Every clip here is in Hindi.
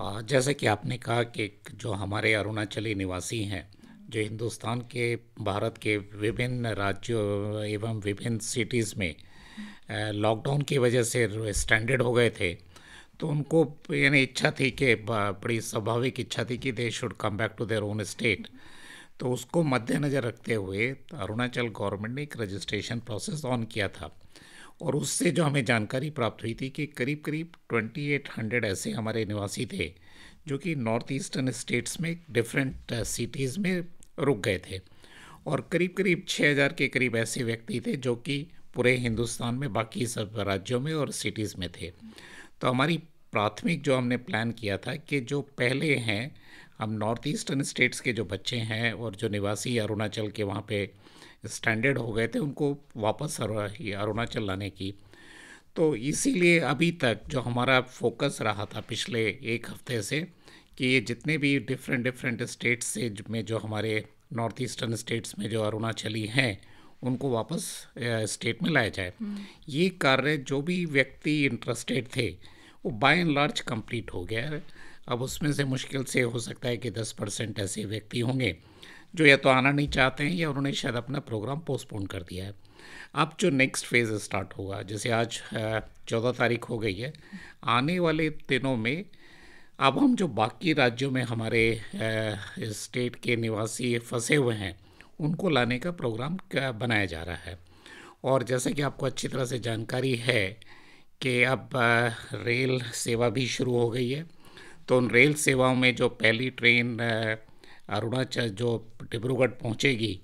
जैसे कि आपने कहा कि जो हमारे अरुणाचली निवासी हैं जो हिंदुस्तान के भारत के विभिन्न राज्यों एवं विभिन्न सिटीज़ में लॉकडाउन की वजह से स्टैंडर्ड हो गए थे तो उनको यानी इच्छा थी कि बड़ी स्वाभाविक इच्छा थी कि they should come back to their own state तो उसको मद्देनज़र रखते हुए अरुणाचल गवर्नमेंट ने एक रजिस्ट्रेशन प्रोसेस ऑन किया था और उससे जो हमें जानकारी प्राप्त हुई थी कि करीब करीब 2800 ऐसे हमारे निवासी थे जो कि नॉर्थ ईस्टर्न स्टेट्स में डिफरेंट सिटीज़ uh, में रुक गए थे और करीब करीब 6000 के करीब ऐसे व्यक्ति थे जो कि पूरे हिंदुस्तान में बाकी सब राज्यों में और सिटीज़ में थे तो हमारी प्राथमिक जो हमने प्लान किया था कि जो पहले हैं अब नॉर्थ ईस्टर्न स्टेट्स के जो बच्चे हैं और जो निवासी अरुणाचल के वहाँ पे स्टैंडर्ड हो गए थे उनको वापस अरुणाचल लाने की तो इसीलिए अभी तक जो हमारा फोकस रहा था पिछले एक हफ्ते से कि ये जितने भी डिफरेंट डिफरेंट स्टेट्स से में जो हमारे नॉर्थ ईस्टर्न स्टेट्स में जो अरुणाचली हैं उनको वापस स्टेट में लाया जाए हम्म। ये कार्य जो भी व्यक्ति इंटरेस्टेड थे वो बाय एंड लार्ज कंप्लीट हो गया है अब उसमें से मुश्किल से हो सकता है कि दस परसेंट ऐसे व्यक्ति होंगे जो या तो आना नहीं चाहते हैं या उन्होंने शायद अपना प्रोग्राम पोस्टपोन कर दिया है अब जो नेक्स्ट फेज़ स्टार्ट होगा जैसे आज चौदह तारीख हो गई है आने वाले दिनों में अब हम जो बाकी राज्यों में हमारे स्टेट के निवासी फंसे हुए हैं उनको लाने का प्रोग्राम बनाया जा रहा है और जैसे कि आपको अच्छी तरह से जानकारी है कि अब रेल सेवा भी शुरू हो गई है तो उन रेल सेवाओं में जो पहली ट्रेन अरुणाचल जो डिब्रूगढ़ पहुंचेगी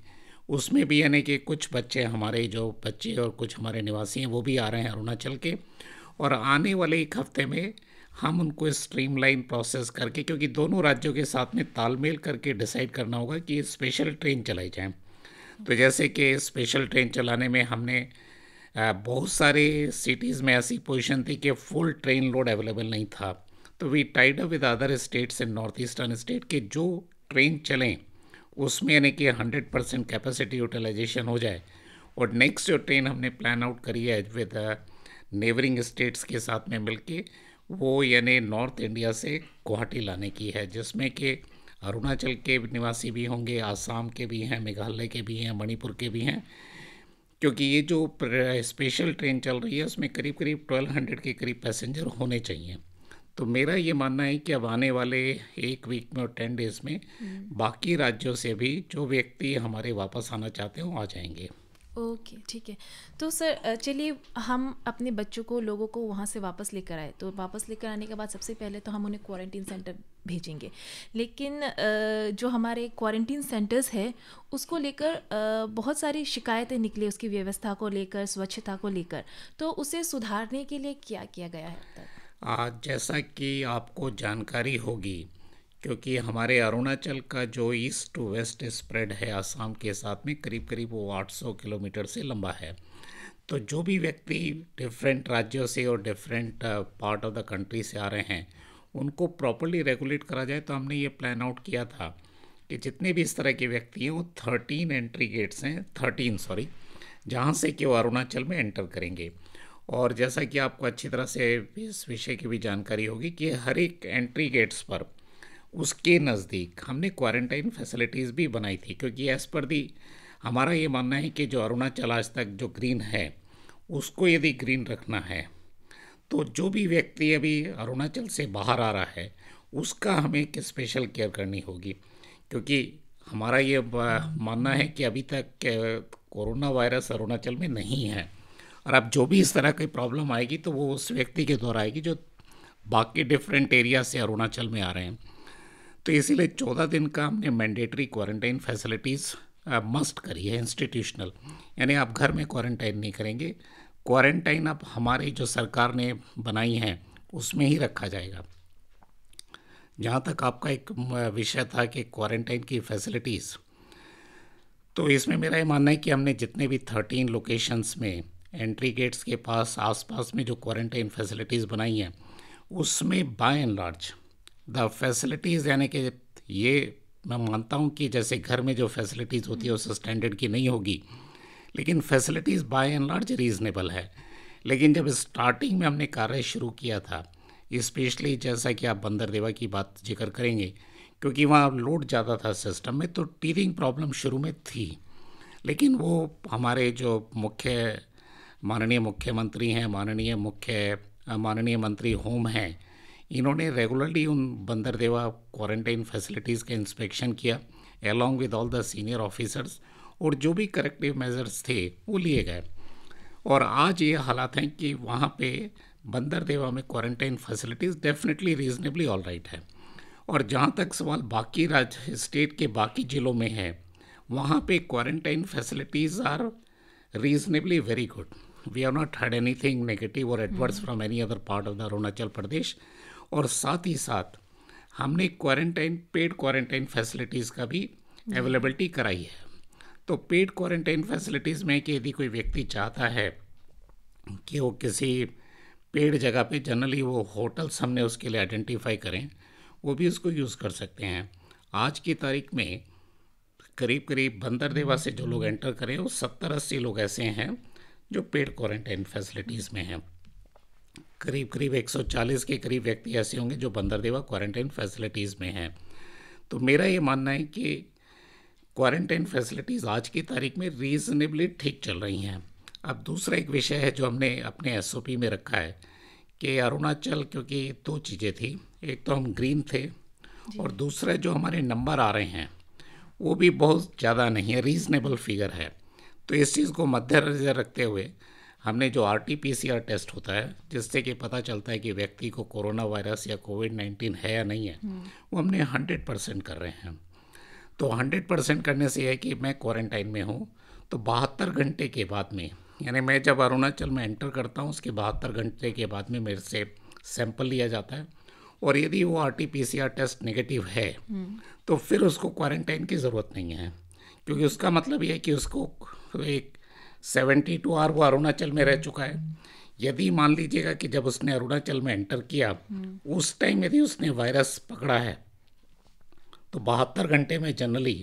उसमें भी यानी कि कुछ बच्चे हमारे जो बच्चे और कुछ हमारे निवासी हैं वो भी आ रहे हैं अरुणाचल के और आने वाले एक हफ्ते में हम उनको स्ट्रीमलाइन प्रोसेस करके क्योंकि दोनों राज्यों के साथ में तालमेल करके डिसाइड करना होगा कि स्पेशल ट्रेन चलाई जाए तो जैसे कि स्पेशल ट्रेन चलाने में हमने बहुत सारे सिटीज़ में ऐसी पोजीशन थी कि फुल ट्रेन लोड अवेलेबल नहीं था तो we tied up with other states in north eastern state के जो ट्रेन चलें उसमें यानी कि हंड्रेड परसेंट कैपेसिटी यूटिलाइजेशन हो जाए और नेक्स्ट जो ट्रेन हमने प्लान आउट करी है विद नेबरिंग स्टेट्स के साथ में मिलके वो यानी नॉर्थ इंडिया से गुवाहाटी लाने की है जिसमें कि अरुणाचल के निवासी भी होंगे आसाम के भी हैं मेघालय के भी हैं मणिपुर के भी हैं क्योंकि ये जो स्पेशल ट्रेन चल रही है उसमें करीब करीब ट्वेल्व हंड्रेड के करीब पैसेंजर होने चाहिए तो मेरा ये मानना है कि अब आने वाले एक वीक में और टेन डेज में हम्म। बाकी राज्यों से भी जो व्यक्ति हमारे वापस आना चाहते हो आ जाएंगे ओके ठीक है तो सर चलिए हम अपने बच्चों को लोगों को वहाँ से वापस लेकर आए तो वापस लेकर आने के बाद सबसे पहले तो हम उन्हें क्वारंटीन सेंटर भेजेंगे लेकिन जो हमारे क्वारंटीन सेंटर्स है उसको लेकर बहुत सारी शिकायतें निकली उसकी व्यवस्था को लेकर स्वच्छता को लेकर तो उसे सुधारने के लिए क्या किया गया है अब तक जैसा कि आपको जानकारी होगी क्योंकि हमारे अरुणाचल का जो ईस्ट टू वेस्ट स्प्रेड है आसाम के साथ में करीब करीब वो 800 किलोमीटर से लंबा है तो जो भी व्यक्ति डिफरेंट राज्यों से और different part of the country से आ रहे हैं उनको प्रॉपरली रेगुलेट करा जाए तो हमने ये प्लान आउट किया था कि जितने भी इस तरह के व्यक्ति हैं वो थर्टीन एंट्री गेट्स हैं थर्टीन सॉरी जहाँ से कि वो अरुणाचल में एंटर करेंगे और जैसा कि आपको अच्छी तरह से इस विषय की भी जानकारी होगी कि हर एक एंट्री गेट्स पर उसके नज़दीक हमने क्वारंटाइन फैसिलिटीज़ भी बनाई थी क्योंकि एज़ पर दी हमारा ये मानना है कि जो अरुणाचल आज तक जो ग्रीन है उसको यदि ग्रीन रखना है तो जो भी व्यक्ति अभी अरुणाचल से बाहर आ रहा है उसका हमें एक स्पेशल केयर करनी होगी क्योंकि हमारा ये मानना है कि अभी तक कोरोना वायरस अरुणाचल में नहीं है और अब जो भी इस तरह की प्रॉब्लम आएगी तो वो उस व्यक्ति के द्वारा आएगी जो बाकी डिफरेंट एरिया से अरुणाचल में आ रहे हैं तो इसीलिए चौदह दिन का हमने मैंडेटरी क्वारंटाइन फैसिलिटीज़ मस्ट करी है इंस्टीट्यूशनल यानी आप घर में क्वारंटाइन नहीं करेंगे क्वारंटाइन अब हमारे जो सरकार ने बनाई है उसमें ही रखा जाएगा जहाँ तक आपका एक विषय था कि क्वारंटाइन की फैसिलिटीज़ तो इसमें मेरा ये मानना है कि हमने जितने भी थर्टीन लोकेशंस में एंट्री गेट्स के पास आसपास में जो क्वारंटाइन फैसिलिटीज़ बनाई हैं उसमें by and large the facilities यानी कि ये मैं मानता हूँ कि जैसे घर में जो फैसिलिटीज़ होती है उस स्टैंडर्ड की नहीं होगी लेकिन facilities by and large reasonable है लेकिन जब स्टार्टिंग में हमने कार्य शुरू किया था इस्पेशली जैसा कि आप बंदरदेवा की बात जिक्र करेंगे क्योंकि वहाँ लोड ज़्यादा था सिस्टम में तो टीरिंग प्रॉब्लम शुरू में थी लेकिन वो हमारे जो मुख्य माननीय मुख्यमंत्री हैं माननीय मुख्य माननीय मंत्री होम हैं इन्होंने रेगुलरली उन बंदर देवा क्वारंटाइन फैसिलिटीज़ का इंस्पेक्शन किया along with all the senior officers और जो भी करेक्टिव मेजर्स थे वो लिए गए और आज ये हालात हैं कि वहाँ पे देवा में quarantine facilities definitely reasonably all right है और जहाँ तक सवाल बाकी राज्य स्टेट के बाकी ज़िलों में है वहाँ पे quarantine facilities are reasonably very good we have not had anything negative or adverse mm-hmm. from any other part of the Arunachal Pradesh. और साथ ही साथ हमने क्वारंटाइन पेड क्वारंटाइन फैसिलिटीज़ का भी अवेलेबिलिटी hmm. कराई है तो पेड क्वारंटाइन फैसिलिटीज़ में कि यदि कोई व्यक्ति चाहता है कि वो किसी पेड जगह पे जनरली वो होटल्स हमने उसके लिए आइडेंटिफाई करें वो भी उसको यूज़ कर सकते हैं आज की तारीख में करीब करीब बंदरदेवा से जो लोग एंटर hmm. करें वो सत्तर अस्सी लोग ऐसे हैं जो पेड क्वारंटाइन फैसिलिटीज़ में हैं करीब करीब 140 के करीब व्यक्ति ऐसे होंगे जो बंदरदेवा क्वारंटाइन फैसिलिटीज़ में हैं तो मेरा ये मानना है कि क्वारंटाइन फैसिलिटीज़ आज की तारीख में रीज़नेबली ठीक चल रही हैं अब दूसरा एक विषय है जो हमने अपने एस में रखा है कि अरुणाचल क्योंकि दो चीज़ें थी एक तो हम ग्रीन थे और दूसरा जो हमारे नंबर आ रहे हैं वो भी बहुत ज़्यादा नहीं है रीज़नेबल फिगर है तो इस चीज़ को मद्देनजर रखते हुए हमने जो R T P C R test होता है जिससे कि पता चलता है कि व्यक्ति को कोरोना वायरस या कोविड नाइन्टीन है या नहीं है हम्म। वो हमने हंड्रेड परसेंट कर रहे हैं तो हंड्रेड परसेंट करने से है कि मैं क्वारंटाइन में हूँ तो बहत्तर घंटे के बाद में यानी मैं जब अरुणाचल में एंटर करता हूँ उसके बहत्तर घंटे के बाद में मेरे से सैंपल लिया जाता है और यदि वो R T P C R test negative है हम्म। तो फिर उसको क्वारंटाइन की ज़रूरत नहीं है क्योंकि उसका मतलब ये है कि उसको एक सेवेंटी टू आर वो अरुणाचल में रह चुका है यदि मान लीजिएगा कि जब उसने अरुणाचल में एंटर किया हम्म। उस टाइम यदि उसने वायरस पकड़ा है तो बहत्तर घंटे में जनरली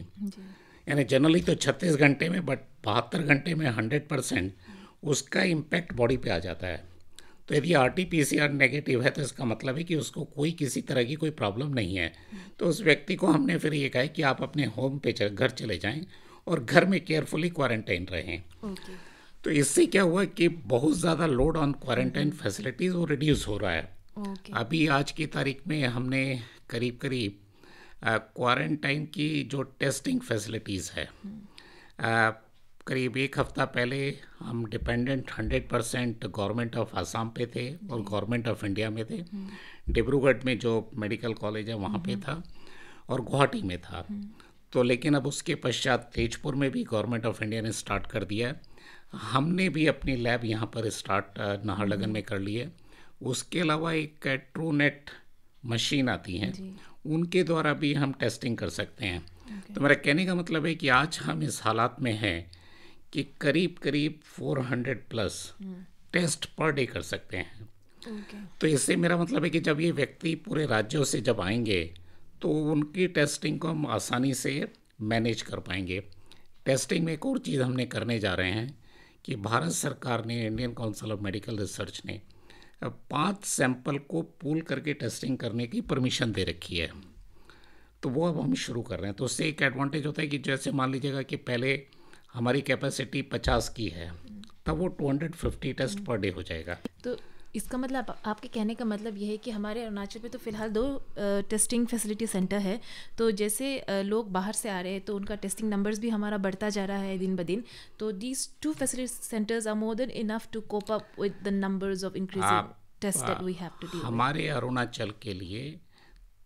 यानी जनरली तो छत्तीस घंटे में बट बहत्तर घंटे में हंड्रेड परसेंट उसका इम्पैक्ट बॉडी पे आ जाता है तो यदि R T P C R negative है तो इसका मतलब है कि उसको कोई किसी तरह की कोई प्रॉब्लम नहीं है हम्म। तो उस व्यक्ति को हमने फिर ये कहा कि आप अपने होम पे घर चले जाएं और घर में केयरफुली क्वारंटाइन रहे तो इससे क्या हुआ कि बहुत ज़्यादा लोड ऑन क्वारंटाइन फैसिलिटीज़ वो रिड्यूस हो रहा है okay. अभी आज की तारीख में हमने करीब करीब क्वारंटाइन की जो टेस्टिंग फैसिलिटीज़ है आ, mm. करीब एक हफ्ता पहले हम dependent hundred percent government of Assam पे थे और गवर्नमेंट ऑफ इंडिया में थे डिब्रूगढ़ mm. में जो मेडिकल कॉलेज है वहाँ पे mm-hmm. था और गुवाहाटी में था mm. तो लेकिन अब उसके पश्चात तेजपुर में भी गवर्नमेंट ऑफ इंडिया ने स्टार्ट कर दिया है हमने भी अपनी लैब यहाँ पर स्टार्ट नाहरलगन में कर ली है उसके अलावा एक ट्रूनेट मशीन आती हैं उनके द्वारा भी हम टेस्टिंग कर सकते हैं okay. तो मेरा कहने का मतलब है कि आज हम इस हालात में हैं कि करीब करीब 400 प्लस हम्म। टेस्ट पर डे कर सकते हैं okay. तो इससे मेरा मतलब है कि जब ये व्यक्ति पूरे राज्यों से जब आएंगे तो उनकी टेस्टिंग को हम आसानी से मैनेज कर पाएंगे टेस्टिंग में एक और चीज़ हमने करने जा रहे हैं कि भारत सरकार ने Indian council of medical research ने पांच सैंपल को पूल करके टेस्टिंग करने की परमिशन दे रखी है तो वो अब हम शुरू कर रहे हैं तो उससे एक एडवांटेज होता है कि जैसे मान लीजिएगा कि पहले हमारी कैपेसिटी पचास की है तब वो two hundred fifty test per day हो जाएगा तो इसका मतलब आपके कहने का मतलब यह है कि हमारे अरुणाचल में तो फ़िलहाल दो टेस्टिंग फैसिलिटी सेंटर है तो जैसे लोग बाहर से आ रहे हैं तो उनका टेस्टिंग नंबर्स भी हमारा बढ़ता जा रहा है दिन ब दिन तो these two facility centres are more than enough to cope up with the numbers of increasing test that we have to do हमारे अरुणाचल के लिए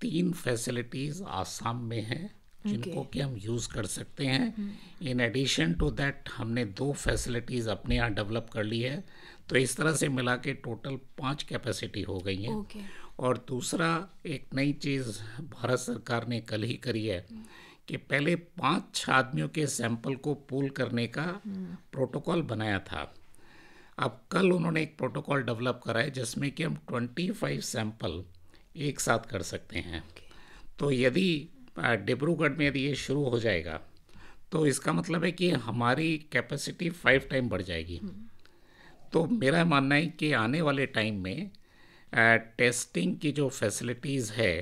तीन फैसिलिटीज़ आसाम में हैं जिनको कि हम यूज़ कर सकते हैं इन एडिशन टू दैट हमने दो फैसिलिटीज़ अपने यहाँ डेवलप कर ली है तो इस तरह से मिला के टोटल पाँच कैपेसिटी हो गई हैं okay. और दूसरा एक नई चीज़ भारत सरकार ने कल ही करी है हम्म। कि पहले पांच आदमियों के सैंपल को पूल करने का प्रोटोकॉल हम्म। बनाया था अब कल उन्होंने एक प्रोटोकॉल डेवलप करा है जिसमें कि हम 25 सैंपल एक साथ कर सकते हैं okay. तो यदि डिब्रूगढ़ में यदि ये शुरू हो जाएगा तो इसका मतलब है कि हमारी कैपेसिटी फाइव टाइम बढ़ जाएगी हम्म। तो मेरा मानना है कि आने वाले टाइम में टेस्टिंग की जो फैसिलिटीज़ है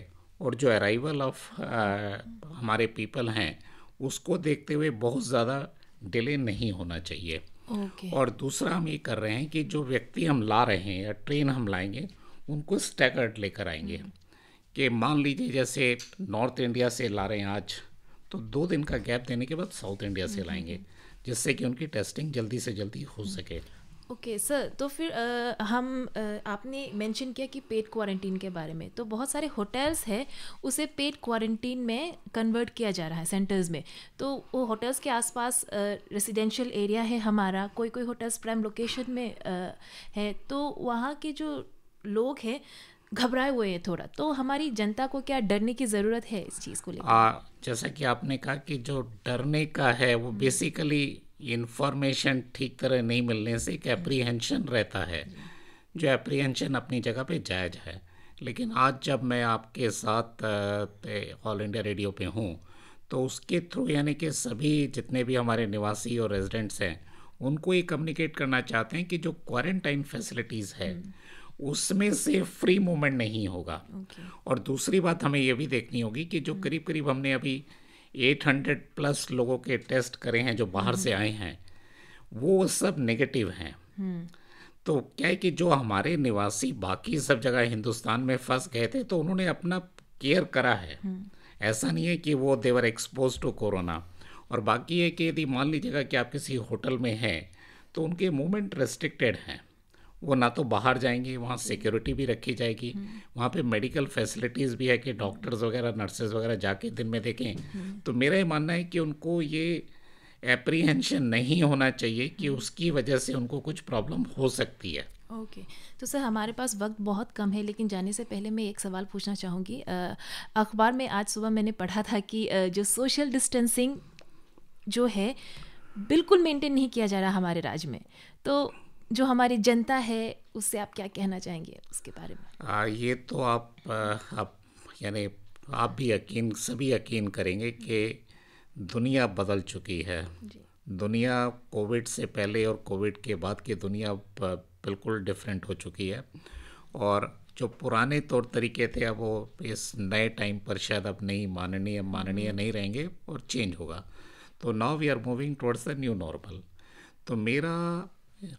और जो अराइवल ऑफ हमारे पीपल हैं उसको देखते हुए बहुत ज़्यादा डिले नहीं होना चाहिए okay. और दूसरा हम ये कर रहे हैं कि जो व्यक्ति हम ला रहे हैं या ट्रेन हम लाएंगे उनको स्टैगर्ड लेकर आएंगे hmm. कि मान लीजिए जैसे नॉर्थ इंडिया से ला रहे हैं आज तो दो दिन का गैप देने के बाद साउथ इंडिया से हम्म, हम्म, लाएंगे हम्म। जिससे कि उनकी टेस्टिंग जल्दी से जल्दी हो सके ओके okay, सर तो फिर आ, हम आ, आपने मेंशन किया कि पेड क्वारंटीन के बारे में तो बहुत सारे होटल्स हैं उसे पेड क्वारंटीन में कन्वर्ट किया जा रहा है सेंटर्स में तो वो होटल्स के आसपास रेजिडेंशियल एरिया है हमारा कोई कोई होटल्स प्राइम लोकेशन में आ, है तो वहाँ के जो लोग हैं घबराए हुए हैं थोड़ा तो हमारी जनता को क्या डरने की ज़रूरत है इस चीज़ को लेकर जैसा कि आपने कहा कि जो डरने का है वो बेसिकली इंफॉर्मेशन हम्म। ठीक तरह नहीं मिलने से एक एप्रीहेंशन रहता है जो एप्रीहेंशन अपनी जगह पे जायज है लेकिन आज जब मैं आपके साथ ऑल इंडिया रेडियो पे हूँ तो उसके थ्रू यानी कि सभी जितने भी हमारे निवासी और रेजिडेंट्स हैं उनको ये कम्युनिकेट करना चाहते हैं कि जो क्वारंटाइन फैसिलिटीज़ है हम्म। उसमें से फ्री मूवमेंट नहीं होगा okay. और दूसरी बात हमें यह भी देखनी होगी कि जो हाँ। करीब करीब हमने अभी 800 प्लस लोगों के टेस्ट करे हैं जो बाहर से हाँ। आए हैं वो सब नेगेटिव हैं हम्म। तो क्या है कि जो हमारे निवासी बाकी सब जगह हिंदुस्तान में फंस गए थे तो उन्होंने अपना केयर करा है हम्म। ऐसा नहीं है कि वो देवर एक्सपोज टू कोरोना और बाकी है कि यदि मान लीजिएगा कि आप किसी होटल में हैं तो उनके मूवमेंट रेस्ट्रिक्टेड हैं वो ना तो बाहर जाएंगे वहाँ सिक्योरिटी भी रखी जाएगी हम्म। वहाँ पे मेडिकल फैसिलिटीज़ भी है कि डॉक्टर्स वगैरह नर्सेज वगैरह जाके दिन में देखें हम्म। तो मेरा ये मानना है कि उनको ये एप्रीहेंशन नहीं होना चाहिए कि हम्म। उसकी वजह से उनको कुछ प्रॉब्लम हो सकती है ओके okay. तो सर हमारे पास वक्त बहुत कम है लेकिन जाने से पहले मैं एक सवाल पूछना चाहूँगी अखबार में आज सुबह मैंने पढ़ा था कि जो सोशल डिस्टेंसिंग जो है बिल्कुल मेंटेन नहीं किया जा रहा हमारे राज्य में तो जो हमारी जनता है उससे आप क्या कहना चाहेंगे उसके बारे में आ, ये तो आप आप यानी आप भी यकीन सभी यकीन करेंगे कि दुनिया बदल चुकी है दुनिया कोविड से पहले और कोविड के बाद की दुनिया बिल्कुल डिफरेंट हो चुकी है और जो पुराने तौर तरीके थे अब वो इस नए टाइम पर शायद अब नहीं माननीय माननीय हम्म। नहीं रहेंगे और चेंज होगा तो now we are moving towards the new normal तो मेरा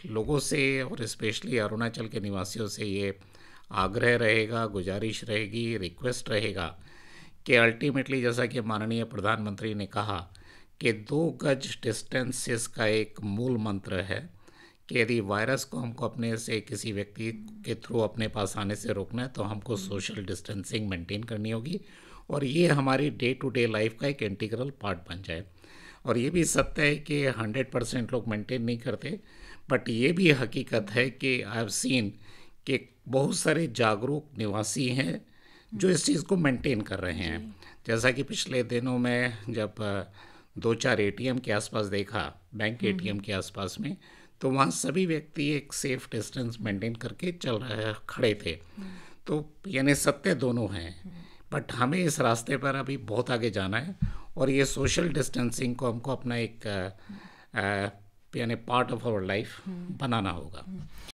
लोगों से और स्पेशली अरुणाचल के निवासियों से ये आग्रह रहेगा गुजारिश रहेगी रिक्वेस्ट रहेगा कि अल्टीमेटली जैसा कि माननीय प्रधानमंत्री ने कहा कि दो गज डिस्टेंसेस का एक मूल मंत्र है कि यदि वायरस को हमको अपने से किसी व्यक्ति के थ्रू अपने पास आने से रोकना है तो हमको सोशल डिस्टेंसिंग मेंटेन करनी होगी और ये हमारी डे टू डे लाइफ का एक इंटीग्रल पार्ट बन जाए और ये भी सत्य है कि हंड्रेड परसेंट लोग मेंटेन नहीं करते बट ये भी हकीकत है कि आई हैव सीन कि बहुत सारे जागरूक निवासी हैं जो इस चीज़ को मेंटेन कर रहे हैं जैसा कि पिछले दिनों में जब दो चार एटीएम के आसपास देखा बैंक एटीएम हम्म। के आसपास में तो वहाँ सभी व्यक्ति एक सेफ डिस्टेंस मेंटेन करके चल रहे खड़े थे हम्म। तो यानी सत्य दोनों हैं बट हम्म। हमें इस रास्ते पर अभी बहुत आगे जाना है और ये सोशल डिस्टेंसिंग को हमको अपना एक यानी पार्ट ऑफ आवर लाइफ बनाना होगा